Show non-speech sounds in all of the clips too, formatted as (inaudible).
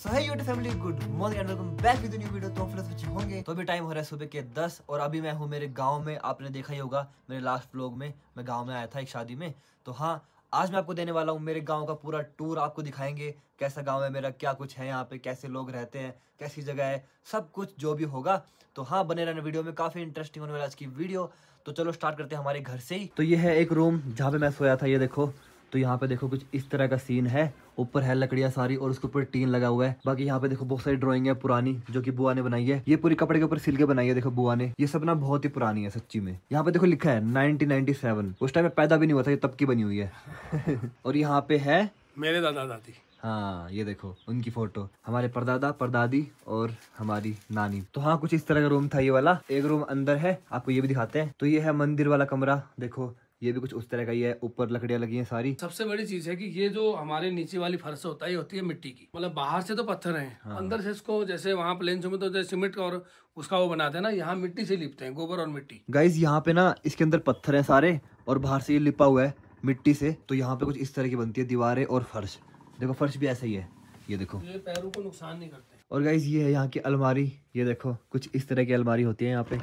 So hi YouTube family good morning and welcome back with new video तो फिर से होंगे तो अभी टाइम हो रहा है सुबह के 10 और अभी मैं हूँ मेरे गांव में आपने देखा ही होगा मेरे लास्ट व्लॉग में मैं गांव में आया था एक शादी में तो हाँ आज मैं आपको देने वाला हूँ मेरे गांव का पूरा टूर आपको दिखाएंगे कैसा गांव है मेरा क्या कुछ है यहाँ पे कैसे लोग रहते हैं कैसी जगह है सब कुछ जो भी होगा तो हाँ बने रहना वीडियो में काफ़ी इंटरेस्टिंग होने वाला आज की वीडियो तो चलो स्टार्ट करते हैं हमारे घर से ही तो ये है एक रूम जहाँ पे मैं सोया था ये देखो तो यहाँ पे देखो कुछ इस तरह का सीन है ऊपर है लकड़ियां सारी और उसके ऊपर टीन लगा हुआ है बाकी यहाँ पे देखो बहुत सारी ड्राइंग है पुरानी जो कि बुआ ने बनाई है ये पूरी कपड़े के ऊपर सिल के बनाई है देखो बुआ ने ये सब ना बहुत ही पुरानी है सच्ची में यहाँ पे देखो लिखा है 1997 उस टाइम पैदा भी नहीं हुआ था ये तब की बनी हुई है (laughs) और यहाँ पे है मेरे दादा दादी हाँ ये देखो उनकी फोटो हमारे परदादा परदादी और हमारी नानी तो हाँ कुछ इस तरह का रूम था ये वाला एक रूम अंदर है आपको ये भी दिखाते हैं तो ये है मंदिर वाला कमरा देखो ये भी कुछ उस तरह का ही है ऊपर लकड़ियां लगी हैं सारी सबसे बड़ी चीज है कि ये जो हमारे नीचे वाली फर्श होता है होती है मिट्टी की मतलब बाहर से तो पत्थर है हाँ। अंदर से इसको जैसे वहाँ प्लेन में तो जैसे सीमेंट और उसका वो बनाते हैं ना यहाँ मिट्टी से लिपते हैं गोबर और मिट्टी गाइज यहाँ पे ना इसके अंदर पत्थर है सारे और बाहर से ये लिपा हुआ है मिट्टी से तो यहाँ पे कुछ इस तरह की बनती है दीवारें और फर्श देखो फर्श भी ऐसा ही है ये देखो ये पैरों को नुकसान नहीं करते और गाइज ये है यहाँ की अलमारी ये देखो कुछ इस तरह की अलमारी होती है यहाँ पे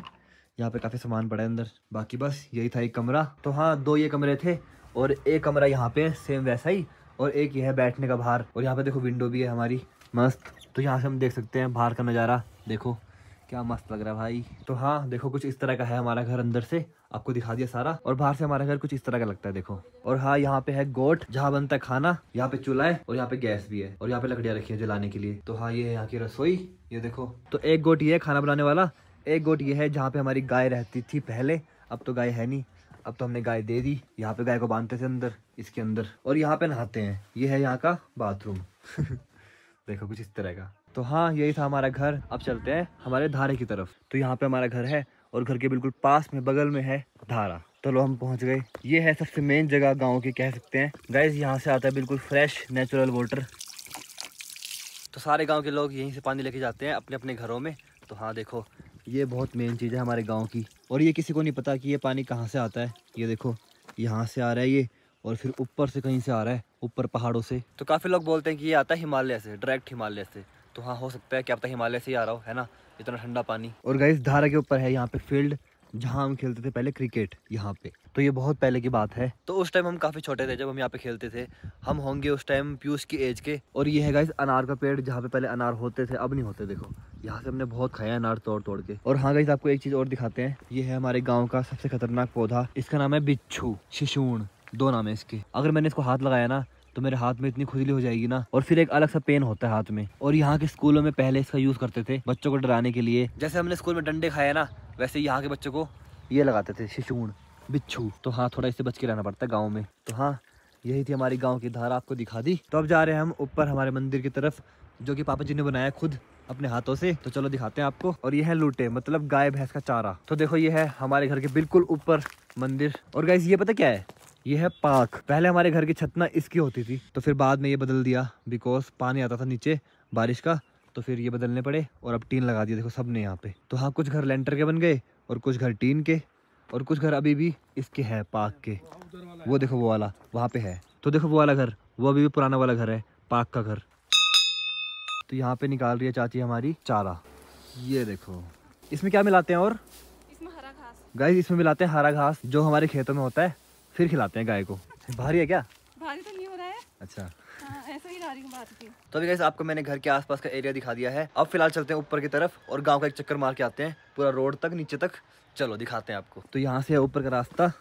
यहाँ पे काफ़ी सामान पड़ा है अंदर बाकी बस यही था एक कमरा तो हाँ दो ये कमरे थे और एक कमरा यहाँ पे सेम वैसा ही और एक ये है बैठने का बाहर और यहाँ पे देखो विंडो भी है हमारी मस्त तो यहाँ से हम देख सकते हैं बाहर का नज़ारा देखो क्या मस्त लग रहा है भाई तो हाँ देखो कुछ इस तरह का है हमारा घर अंदर से आपको दिखा दिया सारा और बाहर से हमारा घर कुछ इस तरह का लगता है देखो और हाँ यहाँ पे है गोट जहाँ बनता है खाना यहाँ पे चूल्हा है और यहाँ पे गैस भी है और यहाँ पे लकड़ियाँ रखी है जलाने के लिए तो हाँ ये है यहाँ की रसोई ये देखो तो एक गोट ये है खाना बनाने वाला एक गोट ये है जहाँ पे हमारी गाय रहती थी पहले अब तो गाय है नहीं अब तो हमने गाय दे दी यहाँ पे गाय को बांधते थे अंदर इसके अंदर और यहाँ पे नहाते हैं ये है यहाँ का बाथरूम (laughs) देखो कुछ इस तरह का तो हाँ यही था हमारा घर अब चलते हैं हमारे धारे की तरफ तो यहाँ पे हमारा घर है और घर के बिल्कुल पास में बगल में है धारा चलो तो हम पहुंच गए ये है सबसे मेन जगह गाँव की कह सकते हैं गैस यहाँ से आता है बिल्कुल फ्रेश नेचुरल वाटर तो सारे गाँव के लोग यहीं से पानी लेके जाते हैं अपने अपने घरों में तो हाँ देखो ये बहुत मेन चीज़ है हमारे गांव की और ये किसी को नहीं पता कि ये पानी कहाँ से आता है ये देखो यहाँ से आ रहा है ये और फिर ऊपर से कहीं से आ रहा है ऊपर पहाड़ों से तो काफ़ी लोग बोलते हैं कि ये आता है हिमालय से डायरेक्ट हिमालय से तो हाँ हो सकता है क्या पता तो हिमालय से ही आ रहा हो है ना इतना ठंडा पानी और गई धारा के ऊपर है यहाँ पे फील्ड जहाँ हम खेलते थे पहले क्रिकेट यहाँ पे तो ये बहुत पहले की बात है तो उस टाइम हम काफ़ी छोटे थे जब हम यहाँ पे खेलते थे हम होंगे उस टाइम पीयूष की एज के और ये है इस अनार का पेड़ जहाँ पे पहले अनार होते थे अब नहीं होते देखो यहाँ से हमने बहुत खाया अनार तोड़ तोड़ के और हाँ गाइस आपको एक चीज़ और दिखाते हैं ये है हमारे गाँव का सबसे खतरनाक पौधा इसका नाम है बिच्छू शिशुण दो नाम है इसके अगर मैंने इसको हाथ लगाया ना तो मेरे हाथ में इतनी खुजली हो जाएगी ना और फिर एक अलग सा पेन होता है हाथ में और यहाँ के स्कूलों में पहले इसका यूज करते थे बच्चों को डराने के लिए जैसे हमने स्कूल में डंडे खाए ना वैसे यहाँ के बच्चों को ये लगाते थे शिशुण बिच्छू तो हाँ थोड़ा इससे बच के रहना पड़ता है गाँव में तो हाँ यही थी हमारी गाँव की धारा आपको दिखा दी तो अब जा रहे हैं हम ऊपर हमारे मंदिर की तरफ जो कि पापा जी ने बनाया खुद अपने हाथों से तो चलो दिखाते हैं आपको और ये है लूटे मतलब गाय भैंस का चारा तो देखो ये है हमारे घर के बिल्कुल ऊपर मंदिर और गाय ये पता क्या है ये है पार्क पहले हमारे घर की छत ना इसकी होती थी तो फिर बाद में ये बदल दिया बिकॉज पानी आता था नीचे बारिश का तो फिर ये बदलने पड़े और अब टीन लगा दिया देखो सब ने यहाँ पे तो हाँ कुछ घर लेंटर के बन गए और कुछ घर टीन के और कुछ घर अभी भी इसके हैं पार्क के वो देखो वो वाला वहाँ पे है तो देखो वो वाला घर वो अभी भी पुराना वाला घर है पार्क का घर तो यहाँ पे निकाल रही है चाची हमारी चारा ये देखो इसमें क्या मिलाते हैं और इसमें हरा घास गाय इसमें मिलाते हैं हरा घास जो हमारे खेतों में होता है फिर खिलाते हैं गाय को भारी है क्या भारी तो नहीं हो रहा है अच्छा हाँ, तो अभी आपको मैंने घर के आसपास का एरिया दिखा दिया है अब फिलहाल चलते हैं ऊपर की तरफ और गांव का एक चक्कर मार के आते हैं पूरा रोड तक नीचे तक चलो दिखाते हैं आपको तो यहाँ से ऊपर का रास्ता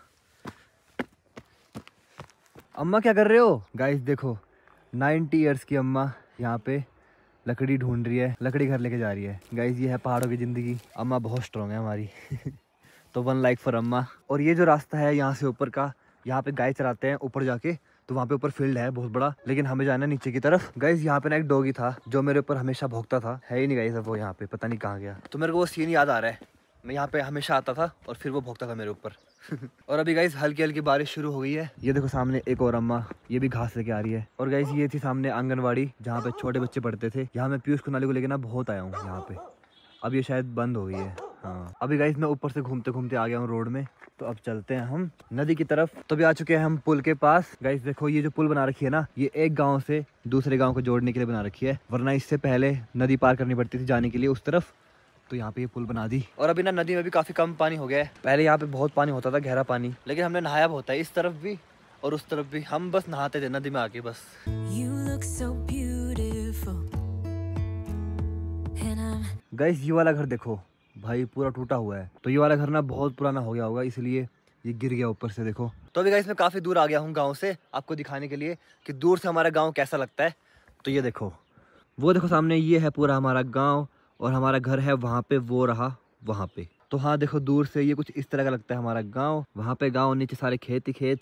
अम्मा क्या कर रहे हो गाइस देखो 90 इयर्स की अम्मा यहाँ पे लकड़ी ढूंढ रही है लकड़ी घर लेके जा रही है गाइज ये है पहाड़ों की ज़िंदगी अम्मा बहुत स्ट्रॉन्ग है हमारी (laughs) तो वन लाइक फॉर अम्मा और ये जो रास्ता है यहाँ से ऊपर का यहाँ पे गाय चराते हैं ऊपर जाके तो वहाँ पे ऊपर फील्ड है बहुत बड़ा लेकिन हमें जाना है नीचे की तरफ गाइज यहाँ पे ना एक डॉगी था जो मेरे ऊपर हमेशा भोगता था है ही नहीं गाइज अब वो यहाँ पे पता नहीं कहाँ गया तो मेरे को वो सीन याद आ रहा है मैं यहाँ पे हमेशा आता था और फिर वो भोगता था मेरे ऊपर (laughs) और अभी गाइस हल्की हल्की बारिश शुरू हो गई है ये देखो सामने एक और अम्मा ये भी घास लेके आ रही है और गाइस ये थी सामने आंगनबाड़ी जहाँ पे छोटे बच्चे पढ़ते थे यहाँ मैं पीयूष कुनाली को लेकर ना बहुत आया हूँ यहाँ पे अब ये शायद बंद हो गई है हाँ अभी गाइस मैं ऊपर से घूमते घूमते आ गया हूँ रोड में तो अब चलते हैं हम नदी की तरफ तो भी आ चुके हैं हम पुल के पास गाइस देखो ये जो पुल बना रखी है ना ये एक गांव से दूसरे गांव को जोड़ने के लिए बना रखी है वरना इससे पहले नदी पार करनी पड़ती थी जाने के लिए उस तरफ तो यहाँ पे ये पुल बना दी और अभी ना नदी में भी काफी कम पानी हो गया है पहले यहाँ पे बहुत पानी होता था गहरा पानी लेकिन हमने नहाया होता है इस तरफ भी और उस तरफ भी हम बस नहाते थे नदी में आके बस गैस ये वाला घर देखो भाई पूरा टूटा हुआ है तो ये वाला घर ना बहुत पुराना हो गया होगा इसलिए ये गिर गया ऊपर से देखो तो अभी गई मैं काफ़ी दूर आ गया हूँ गाँव से आपको दिखाने के लिए की दूर से हमारा गाँव कैसा लगता है तो ये देखो वो देखो सामने ये है पूरा हमारा गांव और हमारा घर है वहाँ पे वो रहा वहाँ पे तो हाँ देखो दूर से ये कुछ इस तरह का लगता है हमारा गांव वहाँ पे गांव नीचे सारे खेत ही खेत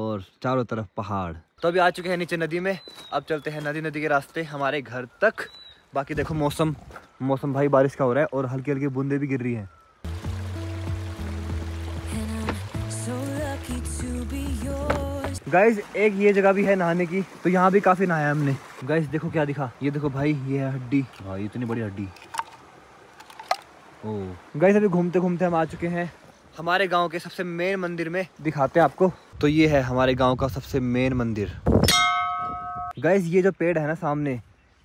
और चारों तरफ पहाड़ तो अभी आ चुके हैं नीचे नदी में अब चलते हैं नदी नदी के रास्ते हमारे घर तक बाकी देखो मौसम मौसम भाई बारिश का हो रहा है और हल्की हल्की बूंदे भी गिर रही है गाइज एक ये जगह भी है नहाने की तो यहाँ भी काफी नहाया हमने गाइज देखो क्या दिखा ये देखो भाई ये है हड्डी इतनी बड़ी हड्डी गाइस अभी घूमते घूमते हम आ चुके हैं हमारे गांव के सबसे मेन मंदिर में दिखाते हैं आपको तो ये है हमारे गांव का सबसे मेन मंदिर गैस ये जो पेड़ है ना सामने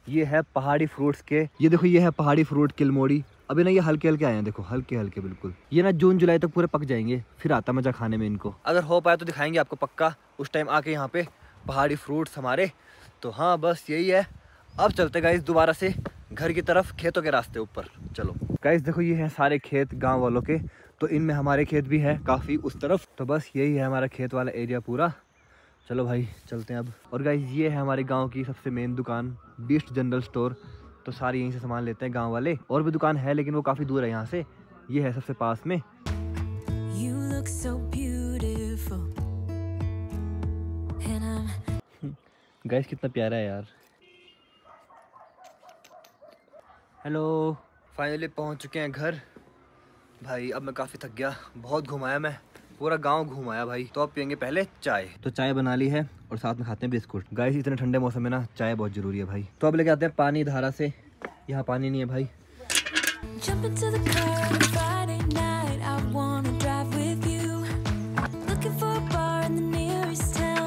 ये है पहाड़ी फ्रूट्स के ये देखो ये है पहाड़ी फ्रूट किलमोड़ी अभी ना ये हल्के हल्के आए हैं देखो हल्के हल्के बिल्कुल ये ना जून जुलाई तक पूरे पक जाएंगे फिर आता मजा खाने में इनको अगर हो पाया तो दिखाएंगे आपको पक्का उस टाइम आके यहाँ पे पहाड़ी फ्रूट्स हमारे तो हाँ बस यही है अब चलते गाइस दोबारा से घर की तरफ खेतों के रास्ते ऊपर चलो गाइस देखो ये है सारे खेत गांव वालों के तो इनमें हमारे खेत भी है काफ़ी उस तरफ तो बस यही है हमारा खेत वाला एरिया पूरा चलो भाई चलते हैं अब और गाइस ये है हमारे गांव की सबसे मेन दुकान बीस्ट जनरल स्टोर तो सारे यहीं से सामान लेते हैं गांव वाले और भी दुकान है लेकिन वो काफ़ी दूर है यहाँ से ये है सबसे पास में गैस कितना प्यारा है यार हेलो फाइनली पहुंच चुके हैं घर भाई अब मैं काफ़ी थक गया बहुत घुमाया मैं पूरा गांव घुमाया भाई तो अब पियेंगे पहले चाय तो चाय बना ली है और साथ में खाते हैं बिस्कुट गाय इतने ठंडे मौसम में ना चाय बहुत ज़रूरी है भाई तो अब लेके आते हैं पानी धारा से यहाँ पानी नहीं है भाई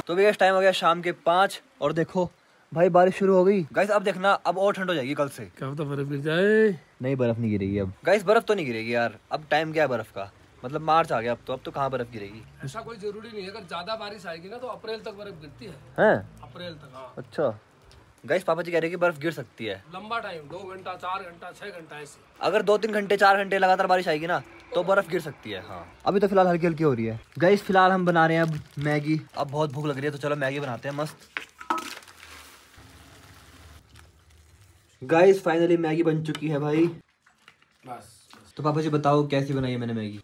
तो भैया टाइम हो गया शाम के पाँच और देखो भाई बारिश शुरू हो गई गाइस अब देखना अब और ठंड हो जाएगी कल से क्या तो बर्फ गिर जाए नहीं बर्फ नहीं गिरेगी अब गाइस बर्फ तो नहीं गिरेगी यार अब टाइम क्या है बर्फ का मतलब मार्च आ गया अब तो अब तो कहाँ बर्फ गिरेगी ऐसा कोई जरूरी नहीं है अगर ज्यादा बारिश आएगी ना तो अप्रैल तक बर्फ गिरती है, अप्रैल तक हाँ। अच्छा गाइस पापा जी कह रहे कि बर्फ गिर सकती है लंबा टाइम दो घंटा चार घंटा छह घंटा ऐसे अगर दो तीन घंटे चार घंटे लगातार बारिश आएगी ना तो बर्फ गिर सकती है हाँ अभी तो फिलहाल हल्की हल्की हो रही है गाइस फिलहाल हम बना रहे हैं अब मैगी अब बहुत भूख लग रही है तो चलो मैगी बनाते हैं मस्त गाइस फाइनली मैगी बन चुकी है भाई बस, बस। तो पापा जी बताओ कैसी बनाई है मैंने मैगी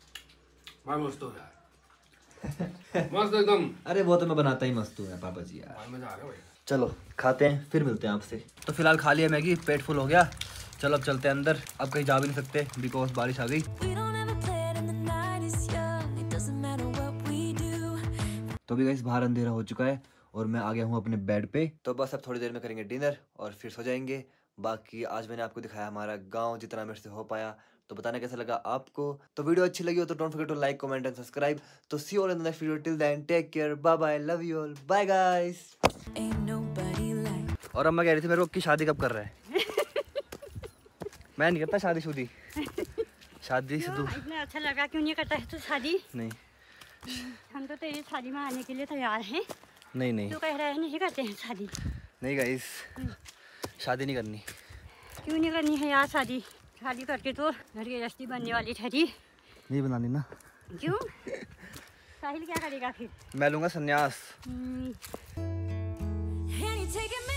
भाई मस्त हो यार मस्त एकदम अरे वो तो मैं बनाता ही मस्त हूँ पापा जी यार मजा आ रहा है चलो खाते हैं फिर मिलते हैं आपसे तो फिलहाल खा लिया मैगी पेट फुल हो गया चलो अब चलते हैं अंदर अब कहीं जा भी नहीं सकते बिकॉज बारिश आ गई तो भी गाइस बाहर अंधेरा हो चुका है और मैं आ गया हूँ अपने बेड पे तो बस अब थोड़ी देर में करेंगे डिनर और फिर सो जाएंगे बाकी आज मैंने आपको दिखाया हमारा गांव जितना मेरे से हो पाया तो बताना कैसा लगा आपको तो वीडियो अच्छी लगी हो तो don't forget to like comment and subscribe तो see all in the next video till then take care bye bye love you all bye guys और अम्मा कह रही थी मेरे को की शादी कब कर रहे हैं मैं नहीं करता शादी शुदी शादी से (laughs) दूर इतना अच्छा लगा क्यों नहीं करता है तू शादी नहीं हम तो तेरी शादी में आने के लिए तैयार हैं नहीं नहीं तू कह रहा है नहीं करते हैं शादी नहीं गाइस शादी नहीं करनी क्यों नहीं करनी है यार शादी शादी करके तो घर की रस्ती बनने वाली ठहरी नहीं बनानी ना क्यों साहिल क्या करेगा फिर मैं लूंगा संन्यास hmm.